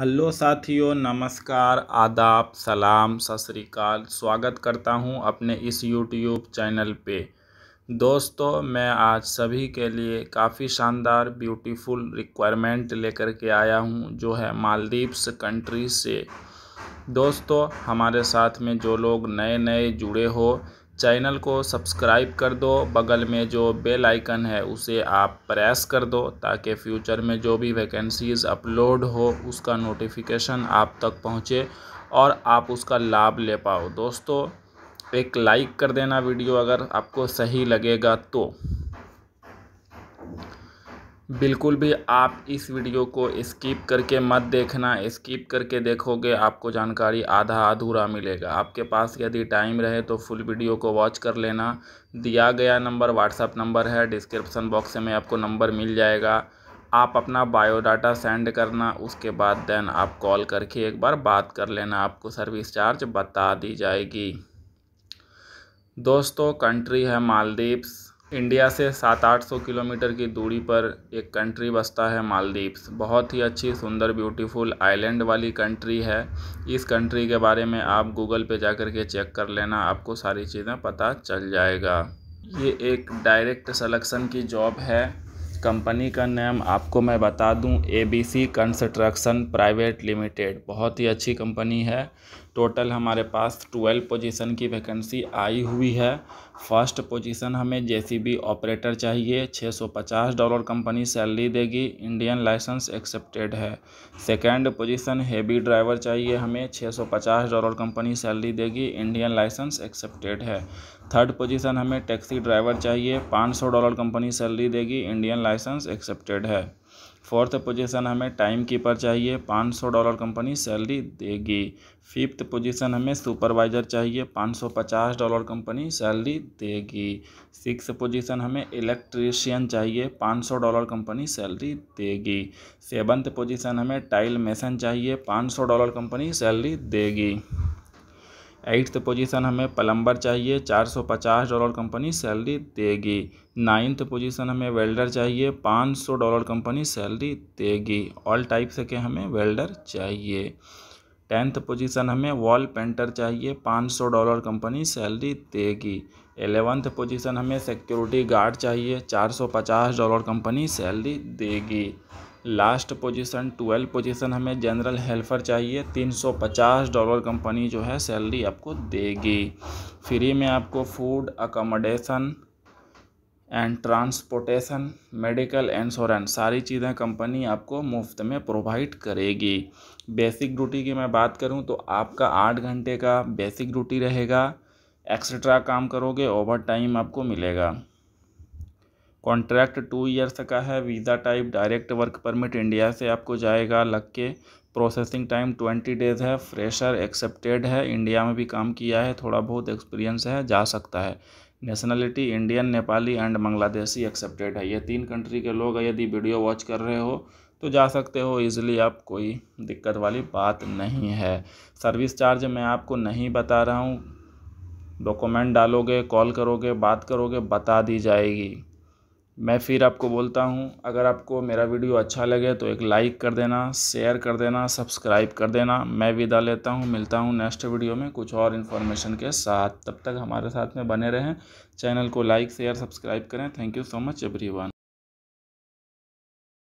hello साथियों नमस्कार आदाब सलाम सतरीकाल स्वागत करता हूं अपने इस यूट्यूब चैनल पे दोस्तों मैं आज सभी के लिए काफ़ी शानदार ब्यूटीफुल रिक्वायरमेंट लेकर के आया हूं जो है मालदीव्स कंट्री से दोस्तों हमारे साथ में जो लोग नए नए जुड़े हो चैनल को सब्सक्राइब कर दो बगल में जो बेल आइकन है उसे आप प्रेस कर दो ताकि फ्यूचर में जो भी वैकेंसीज़ अपलोड हो उसका नोटिफिकेशन आप तक पहुंचे और आप उसका लाभ ले पाओ दोस्तों एक लाइक कर देना वीडियो अगर आपको सही लगेगा तो बिल्कुल भी आप इस वीडियो को स्किप करके मत देखना स्किप करके देखोगे आपको जानकारी आधा अधूरा मिलेगा आपके पास यदि टाइम रहे तो फुल वीडियो को वॉच कर लेना दिया गया नंबर व्हाट्सअप नंबर है डिस्क्रिप्शन बॉक्स में आपको नंबर मिल जाएगा आप अपना बायोडाटा सेंड करना उसके बाद देन आप कॉल करके एक बार बात कर लेना आपको सर्विस चार्ज बता दी जाएगी दोस्तों कंट्री है मालदीव्स इंडिया से सात आठ सौ किलोमीटर की दूरी पर एक कंट्री बसता है मालदीव्स बहुत ही अच्छी सुंदर ब्यूटीफुल आइलैंड वाली कंट्री है इस कंट्री के बारे में आप गूगल पे जा कर के चेक कर लेना आपको सारी चीज़ें पता चल जाएगा ये एक डायरेक्ट सलेक्शन की जॉब है कंपनी का नाम आपको मैं बता दूं एबीसी कंस्ट्रक्शन प्राइवेट लिमिटेड बहुत ही अच्छी कंपनी है टोटल हमारे पास ट्वेल्व पोजीशन की वैकेंसी आई हुई है फर्स्ट पोजीशन हमें जेसीबी ऑपरेटर चाहिए 650 डॉलर कंपनी सैलरी देगी इंडियन लाइसेंस एक्सेप्टेड है सेकंड पोजीशन हेवी ड्राइवर चाहिए हमें 650 डॉलर कंपनी सैलरी देगी इंडियन लाइसेंस एक्सेप्टेड है थर्ड पोजीशन हमें टैक्सी ड्राइवर चाहिए 500 डॉलर कंपनी सैलरी देगी इंडियन लाइसेंस एक्सेप्टेड है फोर्थ पोजीशन हमें टाइम कीपर चाहिए पाँच सौ डॉलर कंपनी सैलरी देगी फिफ्थ पोजीशन हमें सुपरवाइज़र चाहिए पाँच सौ पचास डॉलर कंपनी सैलरी देगी सिक्स पोजीशन हमें इलेक्ट्रीशियन चाहिए पाँच सौ डॉलर कंपनी सैलरी देगी सेवन्थ पोजीशन हमें टाइल मेसन चाहिए पाँच सौ डॉलर कंपनी सैलरी देगी एट्थ पोजीशन हमें प्लम्बर चाहिए 450 डॉलर कंपनी सैलरी देगी नाइन्थ पोजीशन हमें वेल्डर चाहिए 500 डॉलर कंपनी सैलरी देगी ऑल टाइप से के हमें वेल्डर चाहिए टेंथ पोजीशन हमें वॉल पेंटर चाहिए 500 डॉलर कंपनी सैलरी देगी एलेवंथ पोजीशन हमें सिक्योरिटी गार्ड चाहिए 450 डॉलर कंपनी सैलरी देगी लास्ट पोजीशन ट्वेल्व पोजीशन हमें जनरल हेल्पर चाहिए 350 डॉलर कंपनी जो है सैलरी आपको देगी फ्री में आपको food accommodation and transportation medical insurance सारी चीज़ें कंपनी आपको मुफ्त में प्रोवाइड करेगी बेसिक ड्यूटी की मैं बात करूं तो आपका आठ घंटे का बेसिक ड्यूटी रहेगा एक्स्ट्रा काम करोगे ओवर टाइम आपको मिलेगा कॉन्ट्रैक्ट टू ईयर्स का है visa type direct work permit India से आपको जाएगा लग के प्रोसेसिंग टाइम ट्वेंटी डेज है फ्रेशर एक्सेप्टेड है इंडिया में भी काम किया है थोड़ा बहुत एक्सपीरियंस है जा सकता है nationality Indian Nepali and Bangladeshi accepted है ये तीन कंट्री के लोग यदि वीडियो वॉच कर रहे हो तो जा सकते हो इजीली आप कोई दिक्कत वाली बात नहीं है सर्विस चार्ज मैं आपको नहीं बता रहा हूँ डॉक्यूमेंट डालोगे कॉल करोगे बात करोगे बता दी जाएगी मैं फिर आपको बोलता हूँ अगर आपको मेरा वीडियो अच्छा लगे तो एक लाइक कर देना शेयर कर देना सब्सक्राइब कर देना मैं विदा लेता हूँ मिलता हूँ नेक्स्ट वीडियो में कुछ और इन्फॉर्मेशन के साथ तब तक हमारे साथ में बने रहें चैनल को लाइक शेयर सब्सक्राइब करें thank you so much every